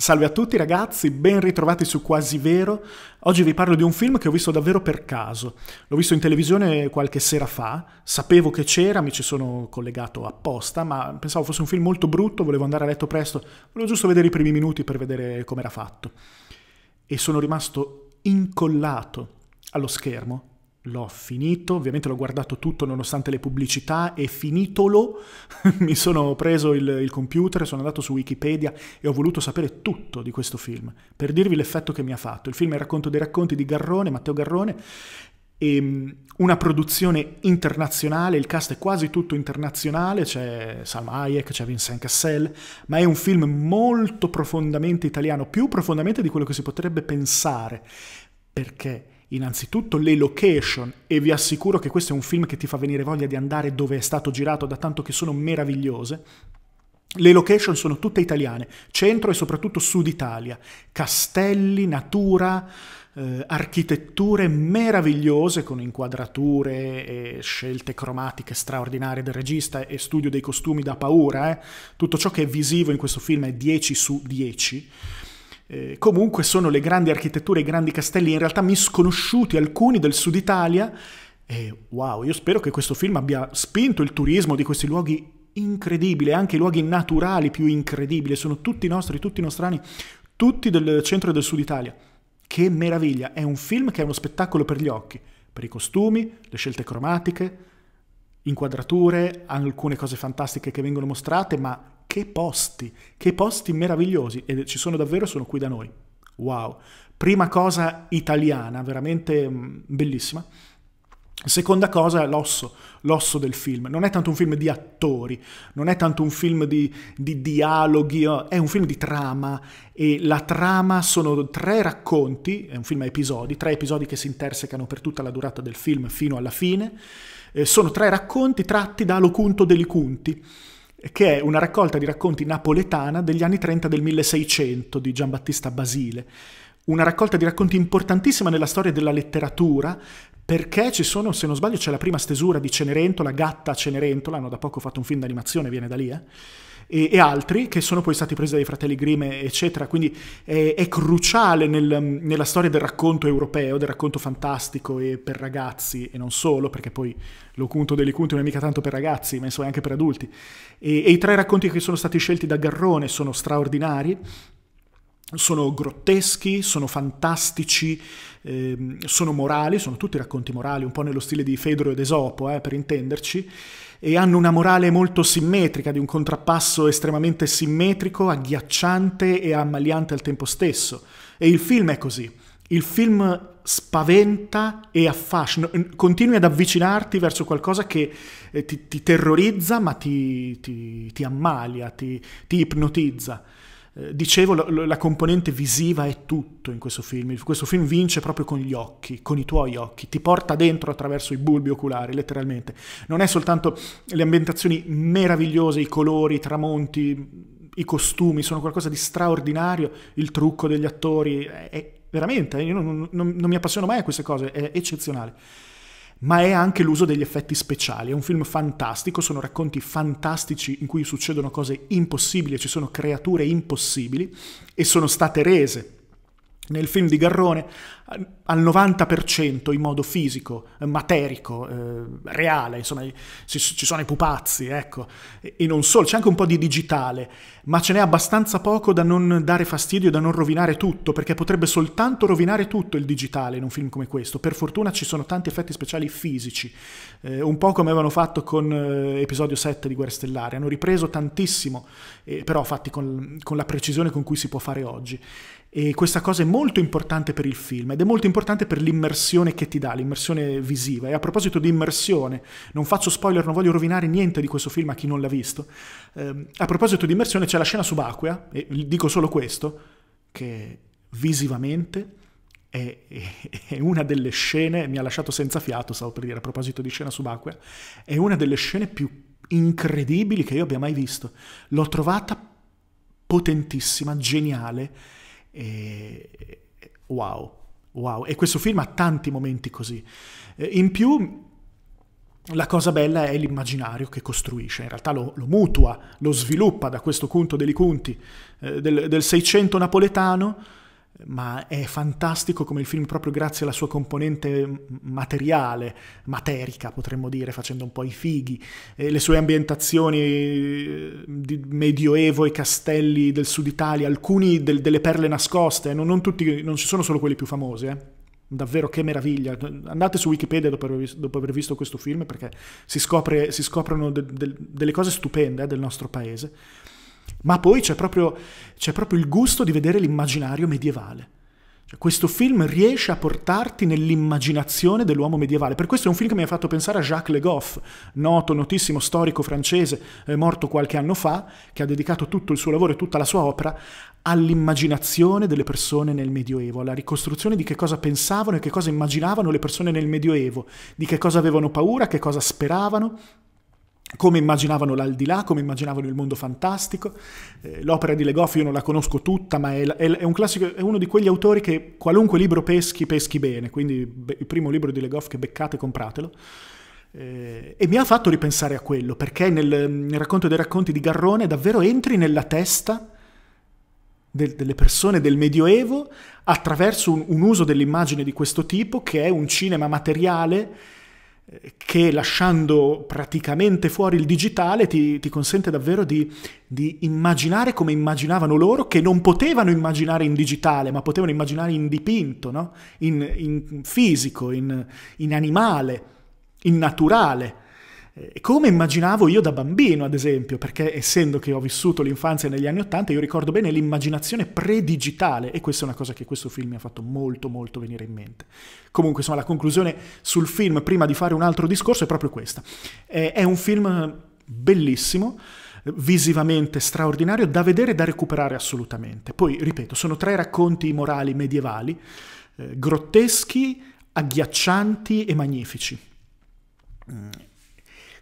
Salve a tutti ragazzi, ben ritrovati su Quasi Vero. Oggi vi parlo di un film che ho visto davvero per caso. L'ho visto in televisione qualche sera fa, sapevo che c'era, mi ci sono collegato apposta, ma pensavo fosse un film molto brutto, volevo andare a letto presto, volevo giusto vedere i primi minuti per vedere com'era fatto. E sono rimasto incollato allo schermo L'ho finito, ovviamente l'ho guardato tutto nonostante le pubblicità e finitolo mi sono preso il, il, computer, sono andato su Wikipedia e ho voluto sapere tutto di questo film, per dirvi l'effetto che mi ha fatto. Il film è il racconto dei racconti di Garrone, Matteo Garrone, e ehm, una produzione internazionale, il cast è quasi tutto internazionale, c'è Salma Hayek, c'è Vincent Cassel, ma è un film molto profondamente italiano, più profondamente di quello che si potrebbe pensare, perché innanzitutto le location e vi assicuro che questo è un film che ti fa venire voglia di andare dove è stato girato da tanto che sono meravigliose. Le location sono tutte italiane, centro e soprattutto sud Italia, castelli, natura, eh, architetture meravigliose con inquadrature e scelte cromatiche straordinarie del regista e studio dei costumi da paura, eh? tutto ciò che è visivo in questo film è 10 su 10 eh, comunque sono le grandi architetture, i grandi castelli, in realtà misconosciuti, alcuni del sud Italia. E wow, io spero che questo film abbia spinto il turismo di questi luoghi incredibili, anche i luoghi naturali più incredibili, sono tutti nostri, tutti nostrani, tutti del centro e del sud Italia. Che meraviglia, è un film che è uno spettacolo per gli occhi, per i costumi, le scelte cromatiche, inquadrature, alcune cose fantastiche che vengono mostrate, ma che posti, che posti meravigliosi e ci sono davvero, sono qui da noi. Wow. Prima cosa italiana, veramente mm, bellissima. Seconda cosa è l'osso, l'osso del film. Non è tanto un film di attori, non è tanto un film di, di, dialoghi, eh, è un film di trama e la trama sono tre racconti, è un film a episodi, tre episodi che si intersecano per tutta la durata del film fino alla fine. Eh, sono tre racconti tratti da Locunto Delicunti che è una raccolta di racconti napoletana degli anni 30 del 1600 di Giambattista Basile. Una raccolta di racconti importantissima nella storia della letteratura perché ci sono, se non sbaglio, c'è la prima stesura di Cenerentola, Gatta Cenerentola, hanno da poco fatto un film d'animazione, viene da lì, eh? e, e, altri che sono poi stati presi dai fratelli Grimm, eccetera. Quindi è, è cruciale nel, nella storia del racconto europeo, del racconto fantastico e per ragazzi e non solo, perché poi Locunto dell'Icunto non è mica tanto per ragazzi, ma insomma è anche per adulti. E, e i tre racconti che sono stati scelti da Garrone sono straordinari sono grotteschi, sono fantastici, ehm, sono morali, sono tutti racconti morali, un po' nello stile di Fedro ed Esopo, eh, per intenderci, e hanno una morale molto simmetrica, di un contrappasso estremamente simmetrico, agghiacciante e ammaliante al tempo stesso. E il film è così. Il film spaventa e affascina, continui ad avvicinarti verso qualcosa che eh, ti, ti terrorizza ma ti, ti, ti ammalia, ti ipnotizza. Eh, dicevo, la, la, componente visiva è tutto in questo film. Questo film vince proprio con gli occhi, con i tuoi occhi, ti porta dentro attraverso i bulbi oculari, letteralmente. Non è soltanto le ambientazioni meravigliose, i colori, i tramonti, i costumi, sono qualcosa di straordinario, il trucco degli attori, è, è veramente, eh, io non, non, non mi appassiono mai a queste cose, è eccezionale ma è anche l'uso degli effetti speciali. È un film fantastico, sono racconti fantastici in cui succedono cose impossibili, ci sono creature impossibili e sono state rese nel film di Garrone al 90% in modo fisico, materico, eh, reale, insomma ci sono i pupazzi, ecco, e non solo, c'è anche un po' di digitale, ma ce n'è abbastanza poco da non dare fastidio, da non rovinare tutto, perché potrebbe soltanto rovinare tutto il digitale in un film come questo. Per fortuna ci sono tanti effetti speciali fisici, eh, un po' come avevano fatto con eh, episodio 7 di Guerre Stellari, hanno ripreso tantissimo, eh, però fatti con, con la precisione con cui si può fare oggi. E questa cosa è molto importante per il film ed è molto importante per l'immersione che ti dà, l'immersione visiva. E a proposito di immersione, non faccio spoiler, non voglio rovinare niente di questo film a chi non l'ha visto. Eh, a proposito di immersione c'è la scena subacquea, e dico solo questo, che visivamente è, è, una delle scene, mi ha lasciato senza fiato, stavo per dire a proposito di scena subacquea, è una delle scene più incredibili che io abbia mai visto. L'ho trovata potentissima, geniale e, wow, wow. E questo film ha tanti momenti così. in più, la cosa bella è l'immaginario che costruisce, in realtà lo, lo mutua, lo sviluppa da questo punto dei conti eh, del, del 600 napoletano ma è fantastico come il film proprio grazie alla sua componente materiale, materica potremmo dire, facendo un po' i fighi, e le sue ambientazioni eh, di medioevo e castelli del sud Italia, alcuni del, delle perle nascoste, eh, non, non, tutti, non ci sono solo quelli più famosi, eh davvero che meraviglia. Andate su Wikipedia dopo aver visto, dopo aver visto questo film perché si, scopre, si scoprono de, de, delle cose stupende eh, del nostro paese. Ma poi c'è proprio, c'è proprio il gusto di vedere l'immaginario medievale. Cioè, questo film riesce a portarti nell'immaginazione dell'uomo medievale. Per questo è un film che mi ha fatto pensare a Jacques Le Goff, noto, notissimo storico francese, eh, morto qualche anno fa, che ha dedicato tutto il suo lavoro e tutta la sua opera all'immaginazione delle persone nel Medioevo, alla ricostruzione di che cosa pensavano e che cosa immaginavano le persone nel Medioevo, di che cosa avevano paura, che cosa speravano, come immaginavano l'aldilà, come immaginavano il mondo fantastico. Eh, l'opera di Legoff io non la conosco tutta, ma è, è, è, un classico, è uno di quegli autori che qualunque libro peschi, peschi bene. Quindi be, il primo libro di Legoff che beccate, compratelo. Eh, e mi ha fatto ripensare a quello, perché nel, nel racconto dei racconti di Garrone davvero entri nella testa del, delle persone del Medioevo attraverso un, un uso dell'immagine di questo tipo, che è un cinema materiale che lasciando praticamente fuori il digitale ti, ti consente davvero di, di, immaginare come immaginavano loro, che non potevano immaginare in digitale, ma potevano immaginare in dipinto, no? in, in, fisico, in, in animale, in naturale. Eh, come immaginavo io da bambino, ad esempio, perché essendo che ho vissuto l'infanzia negli anni Ottanta, io ricordo bene l'immaginazione pre-digitale e questa è una cosa che questo film mi ha fatto molto molto venire in mente. Comunque, insomma, la conclusione sul film, prima di fare un altro discorso, è proprio questa. Eh, è un film bellissimo, visivamente straordinario, da vedere e da recuperare assolutamente. Poi, ripeto, sono tre racconti morali medievali, eh, grotteschi, agghiaccianti e magnifici mm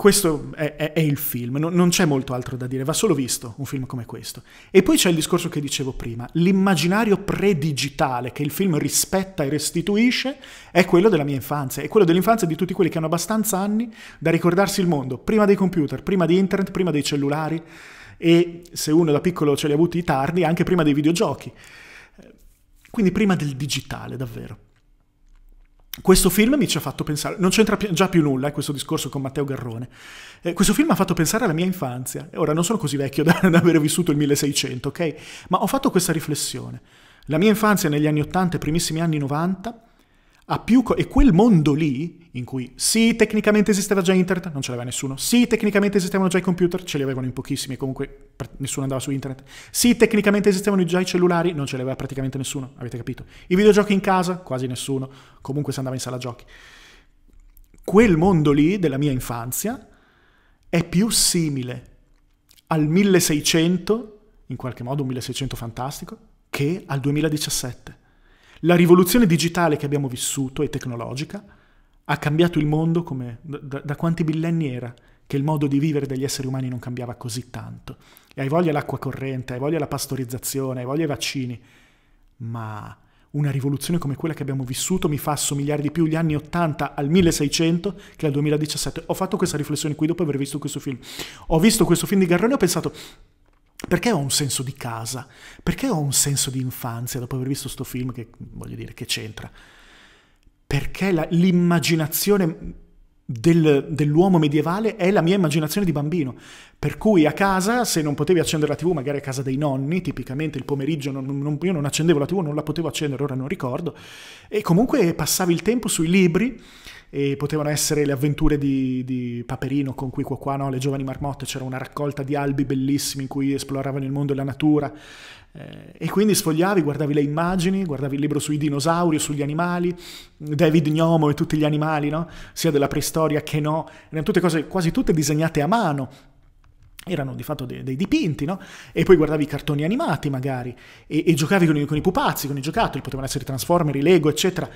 questo è, è, è il film, non, non c'è molto altro da dire, va solo visto un film come questo. E poi c'è il discorso che dicevo prima, l'immaginario predigitale che il film rispetta e restituisce è quello della mia infanzia, è quello dell'infanzia di tutti quelli che hanno abbastanza anni da ricordarsi il mondo, prima dei computer, prima di internet, prima dei cellulari e se uno da piccolo ce li ha avuti tardi, anche prima dei videogiochi. Quindi prima del digitale, davvero. Questo film mi ci ha fatto pensare, non c'entra pi- già più nulla eh, questo discorso con Matteo Garrone, eh, questo film mi ha fatto pensare alla mia infanzia, ora non sono così vecchio da, da aver vissuto il 1600, ok? Ma ho fatto questa riflessione, la mia infanzia negli anni 80 e primissimi anni 90 ha più... Co- e quel mondo lì, in cui sì, tecnicamente esisteva già internet, non ce l'aveva nessuno, sì, tecnicamente esistevano già i computer, ce li avevano in pochissimi, comunque nessuno andava su internet, sì, tecnicamente esistevano già i cellulari, non ce li aveva praticamente nessuno, avete capito? I videogiochi in casa, quasi nessuno, comunque si andava in sala giochi. Quel mondo lì della mia infanzia è più simile al 1600, in qualche modo un 1600 fantastico, che al 2017. La rivoluzione digitale che abbiamo vissuto e tecnologica ha cambiato il mondo come da, da quanti millenni era che il modo di vivere degli esseri umani non cambiava così tanto. E hai voglia l'acqua corrente, hai voglia la pastorizzazione, hai voglia i vaccini, ma una rivoluzione come quella che abbiamo vissuto mi fa assomigliare di più gli anni 80 al 1600 che al 2017. Ho fatto questa riflessione qui dopo aver visto questo film. Ho visto questo film di Garrone e ho pensato, perché ho un senso di casa? Perché ho un senso di infanzia dopo aver visto questo film che, voglio dire, che c'entra? Perché la, l'immaginazione del, dell'uomo medievale è la mia immaginazione di bambino. Per cui a casa, se non potevi accendere la TV, magari a casa dei nonni, tipicamente il pomeriggio non, non, io non accendevo la TV, non la potevo accendere, ora non ricordo, e comunque passavi il tempo sui libri e potevano essere le avventure di, di Paperino con cui qua, qua no? le giovani marmotte, c'era una raccolta di albi bellissimi in cui esploravano il mondo e la natura, eh, e quindi sfogliavi, guardavi le immagini, guardavi il libro sui dinosauri, sugli animali, David Gnomo e tutti gli animali, no? sia della preistoria che no, erano tutte cose quasi tutte disegnate a mano, erano di fatto dei, dei dipinti, no? E poi guardavi i cartoni animati magari e, e giocavi con i, con i, pupazzi, con i giocattoli, potevano essere Transformer, i Lego, eccetera.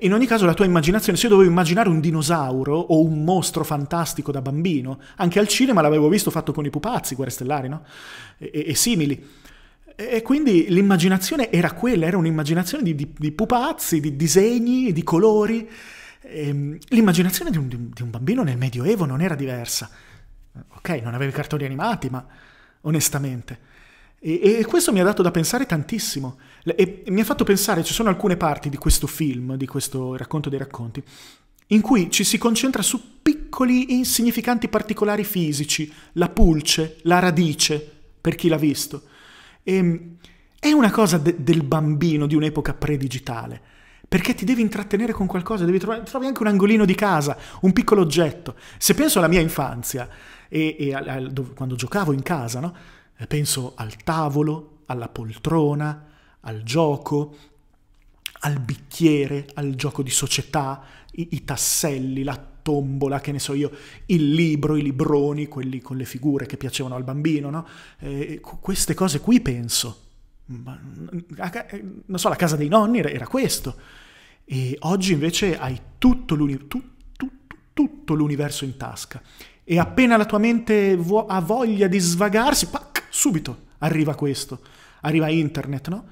In ogni caso la tua immaginazione, se io dovevo immaginare un dinosauro o un mostro fantastico da bambino, anche al cinema l'avevo visto fatto con i pupazzi, guerre stellari, no? e, e simili. E quindi l'immaginazione era quella, era un'immaginazione di, di, di pupazzi, di disegni, di colori. Ehm, l'immaginazione di un, di un bambino nel Medioevo non era diversa. Ok, non avevi cartoni animati, ma onestamente. E, e, questo mi ha dato da pensare tantissimo. E, e mi ha fatto pensare, ci sono alcune parti di questo film, di questo racconto dei racconti, in cui ci si concentra su piccoli, insignificanti particolari fisici, la pulce, la radice, per chi l'ha visto. E, ehm, è una cosa de- del bambino di un'epoca predigitale perché ti devi intrattenere con qualcosa, devi trovare, trovi anche un angolino di casa, un piccolo oggetto. Se penso alla mia infanzia e, e al, al, quando giocavo in casa, no? Eh, penso al tavolo, alla poltrona, al gioco, al bicchiere, al gioco di società, i, i tasselli, la tombola, che ne so io, il libro, i libroni, quelli con le figure che piacevano al bambino, no? eh, queste cose qui penso ma, eh, non so, la casa dei nonni era, era questo. E oggi invece hai tutto, l'uni, tu, tu, tutto l'universo in tasca. E appena la tua mente vuo, ha voglia di svagarsi, pac, subito arriva questo, arriva internet, no?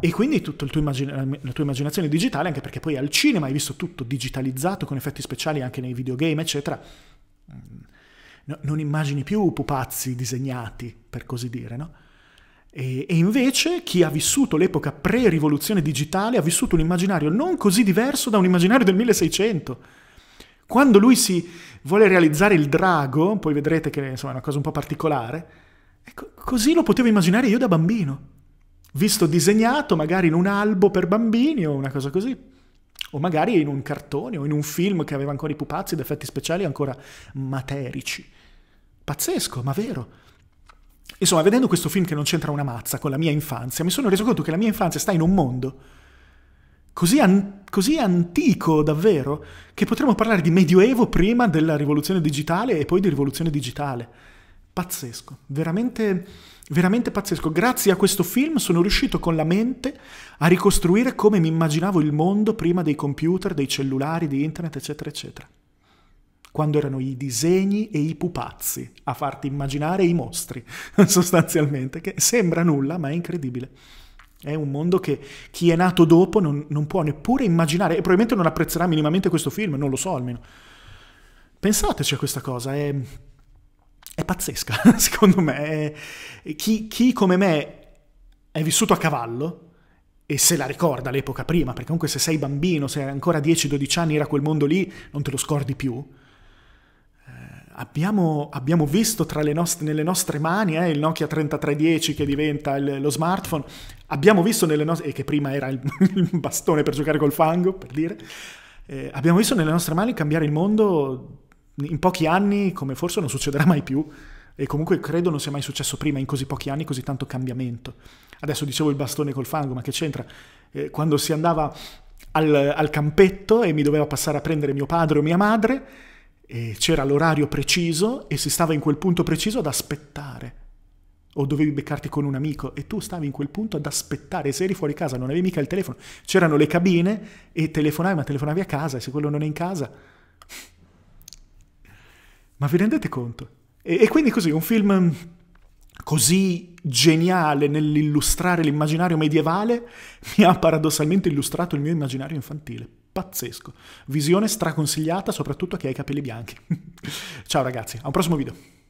E quindi tutta immagin- la tua immaginazione digitale, anche perché poi al cinema hai visto tutto digitalizzato con effetti speciali anche nei videogame, eccetera. Mm. No, non immagini più pupazzi disegnati, per così dire, no? E, e invece chi ha vissuto l'epoca pre-rivoluzione digitale ha vissuto un immaginario non così diverso da un immaginario del 1600. Quando lui si vuole realizzare il drago, poi vedrete che insomma, è una cosa un po' particolare, ecco, così lo potevo immaginare io da bambino, visto disegnato magari in un albo per bambini o una cosa così o magari in un cartone o in un film che aveva ancora i pupazzi ed effetti speciali ancora materici. Pazzesco, ma vero. Insomma, vedendo questo film che non c'entra una mazza con la mia infanzia, mi sono reso conto che la mia infanzia sta in un mondo così, an- così antico davvero che potremmo parlare di medioevo prima della rivoluzione digitale e poi di rivoluzione digitale. Pazzesco, veramente, veramente pazzesco. Grazie a questo film sono riuscito con la mente a ricostruire come mi immaginavo il mondo prima dei computer, dei cellulari, di internet, eccetera, eccetera quando erano i disegni e i pupazzi a farti immaginare i mostri, sostanzialmente, che sembra nulla ma è incredibile. È un mondo che chi è nato dopo non, non può neppure immaginare e probabilmente non apprezzerà minimamente questo film, non lo so almeno. Pensateci a questa cosa, è, è pazzesca, secondo me. È, chi, chi come me è vissuto a cavallo, e se la ricorda l'epoca prima, perché comunque se sei bambino, se hai ancora 10-12 anni era quel mondo lì, non te lo scordi più abbiamo, abbiamo visto nostre, nelle nostre mani eh, il Nokia 3310 che diventa il, lo smartphone, abbiamo visto nelle nostre... e che prima era il, il bastone per giocare col fango, per dire, eh, abbiamo visto nelle nostre mani cambiare il mondo in pochi anni come forse non succederà mai più e comunque credo non sia mai successo prima in così pochi anni così tanto cambiamento. Adesso dicevo il bastone col fango, ma che c'entra? Eh, quando si andava al, al campetto e mi doveva passare a prendere mio padre o mia madre, e c'era l'orario preciso e si stava in quel punto preciso ad aspettare. O dovevi beccarti con un amico e tu stavi in quel punto ad aspettare. E se eri fuori casa non avevi mica il telefono. C'erano le cabine e telefonavi, ma telefonavi a casa e se quello non è in casa... Ma vi rendete conto? E, e quindi così, un film così geniale nell'illustrare l'immaginario medievale mi ha paradossalmente illustrato il mio immaginario infantile. Pazzesco. Visione straconsigliata soprattutto a chi ha i capelli bianchi. Ciao ragazzi, a un prossimo video.